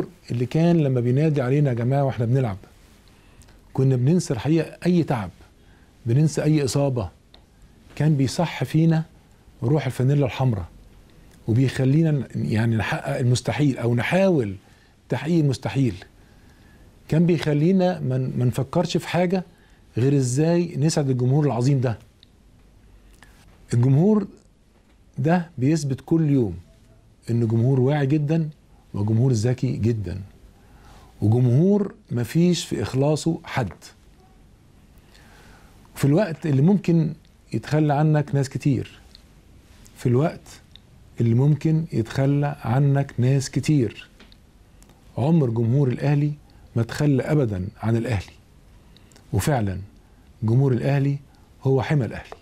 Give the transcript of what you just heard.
الجمهور اللي كان لما بينادي علينا يا جماعه واحنا بنلعب كنا بننسى الحقيقه اي تعب بننسى اي اصابه كان بيصح فينا روح الفانيلا الحمراء وبيخلينا يعني نحقق المستحيل او نحاول تحقيق المستحيل كان بيخلينا ما نفكرش في حاجه غير ازاي نسعد الجمهور العظيم ده الجمهور ده بيثبت كل يوم ان جمهور واعي جدا وجمهور ذكي جدا وجمهور مفيش في إخلاصه حد في الوقت اللي ممكن يتخلى عنك ناس كتير في الوقت اللي ممكن يتخلى عنك ناس كتير عمر جمهور الأهلي ما تخلى أبدا عن الأهلي وفعلا جمهور الأهلي هو حمى الأهلي